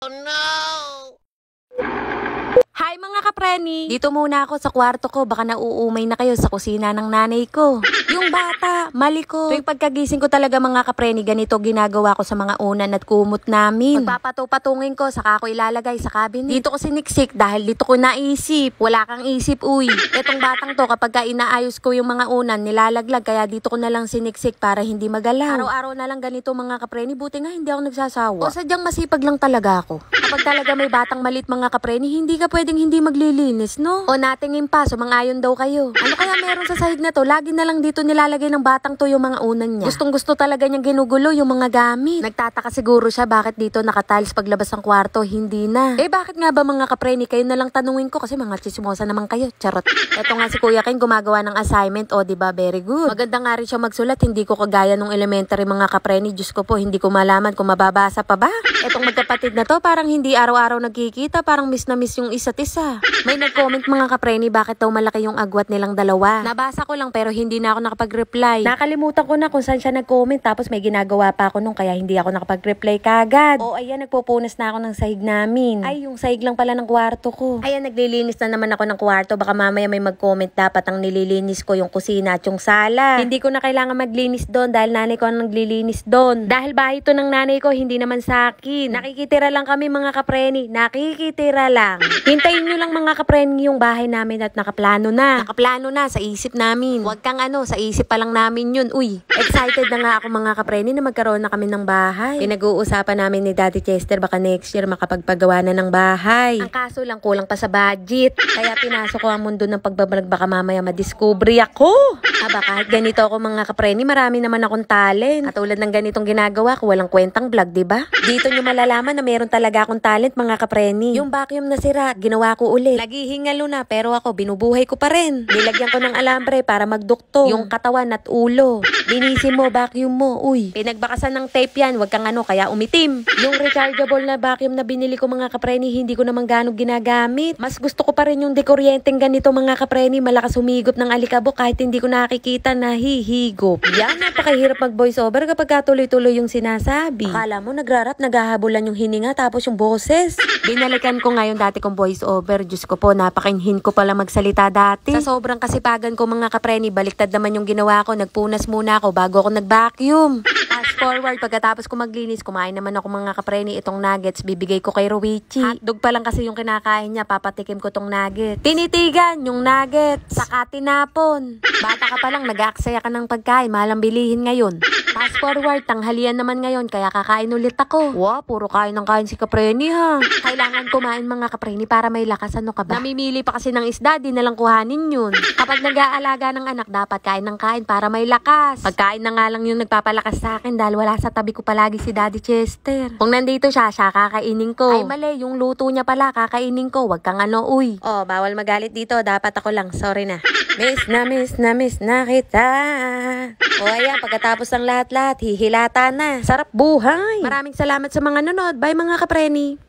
Oh no! Hi mga kapreni! Dito muna ako sa kwarto ko, baka nauumay na kayo sa kusina ng nanay ko. Yung bata, mali ko. Tuwing pagkagising ko talaga mga kapreni, ganito ginagawa ko sa mga unan at kumot namin. Pagpapatupatungin ko, saka ako ilalagay sa cabinet. Dito ko siniksik dahil dito ko naisip. Wala kang isip, uy. Etong batang to, kapag inaayos ko yung mga unan, nilalaglag, kaya dito ko na lang siniksik para hindi magalaw. Araw-araw na lang ganito mga kapreni, buti nga hindi ako nagsasawa. O sadyang masipag lang talaga ako. Kapag talaga may batang malit mga kapreni, hindi ka pwedeng laging hindi maglilinis, no? O nating impaso, mangayon daw kayo. Ano kaya meron sa sahig na to? Lagi na lang dito nilalagay ng batang to yung mga unan niya. Gustong gusto talaga niyang ginugulo yung mga gamit. Nagtataka siguro siya bakit dito nakatiles paglabas ng kwarto, hindi na. Eh bakit nga ba mga kapreni, kayo na lang tanungin ko kasi mga chismosa naman kayo. Charot. Eto nga si Kuya Ken gumagawa ng assignment, o oh, di ba very good. Maganda nga rin siya magsulat, hindi ko kagaya nung elementary mga kapreni. Diyos ko po, hindi ko malaman kung mababasa pa ba. Etong magkapatid na to, parang hindi araw-araw nagkikita, parang miss na miss yung isa't isa Marisa. May nag-comment mga kapreni bakit daw malaki yung agwat nilang dalawa. Nabasa ko lang pero hindi na ako nakapag-reply. Nakalimutan ko na kung saan siya nag-comment tapos may ginagawa pa ako nung kaya hindi ako nakapag-reply kagad. O oh, ayan, nagpupunas na ako ng sahig namin. Ay, yung sahig lang pala ng kwarto ko. Ayan, naglilinis na naman ako ng kwarto. Baka mamaya may mag-comment dapat ang nililinis ko yung kusina at yung sala. Hindi ko na kailangan maglinis doon dahil nanay ko ang naglilinis doon. Dahil bahay to ng nanay ko, hindi naman sa akin. Nakikitira lang kami mga kapreni. Nakikitira lang. Hintay Isipin nyo lang mga kapren yung bahay namin at nakaplano na. Nakaplano na sa isip namin. Huwag kang ano, sa isip pa lang namin yun. Uy, excited na nga ako mga kapreni na magkaroon na kami ng bahay. Pinag-uusapan namin ni Daddy Chester baka next year makapagpagawa na ng bahay. Ang kaso lang kulang pa sa budget. Kaya pinasok ko ang mundo ng pagbabalag baka mamaya madiscovery ako. Ah, baka ganito ako mga kapreni, marami naman akong talent. Katulad ng ganitong ginagawa ko, walang kwentang vlog, 'di ba? Dito nyo malalaman na meron talaga akong talent mga kapreni. Yung vacuum na sira, ginawa pangako ulit. Nagihingalo na pero ako binubuhay ko pa rin. Nilagyan ko ng alambre para magdukto. Yung katawan at ulo. Binisi mo, vacuum mo. Uy, pinagbakasan ng tape yan. Huwag kang ano, kaya umitim. Yung rechargeable na vacuum na binili ko mga kapreni, hindi ko naman ganog ginagamit. Mas gusto ko pa rin yung dekuryenteng ganito mga kapreni. Malakas humigop ng alikabok kahit hindi ko nakikita na hihigop. Yan, napakahirap mag voiceover kapag tuloy-tuloy yung sinasabi. Akala mo nagrarap, naghahabulan yung hininga tapos yung boses. Binalikan ko ngayon dati kong voiceover over. Diyos ko po, napakinhin ko pala magsalita dati. Sa sobrang kasipagan ko mga kapreni, baliktad naman yung ginawa ko. Nagpunas muna ako bago ako nag-vacuum. Fast forward, pagkatapos ko maglinis, kumain naman ako mga kapreni. Itong nuggets, bibigay ko kay Ruichi. Hotdog pa lang kasi yung kinakain niya, papatikim ko tong nuggets. Tinitigan yung nuggets, saka tinapon. Bata ka pa lang, nag aksaya ka ng pagkain, malang bilihin ngayon. Fast forward, tanghalian naman ngayon kaya kakain ulit ako. Wow, puro kain ng kain si Kapreni ha. Kailangan kumain mga Kapreni para may lakas ano ka ba? Namimili pa kasi ng isda, di nalang kuhanin yun. Kapag nag-aalaga ng anak, dapat kain ng kain para may lakas. Pagkain na nga lang yung nagpapalakas sa akin dahil wala sa tabi ko palagi si Daddy Chester. Kung nandito siya, siya kakainin ko. Ay mali, yung luto niya pala kakainin ko. Wag kang ano, uy. Oh, bawal magalit dito. Dapat ako lang. Sorry na. miss na, miss na, miss na kita. O ayan, pagkatapos ng lahat lahat-lahat, hihilata na. Sarap buhay! Maraming salamat sa mga nanood. Bye mga kapreni!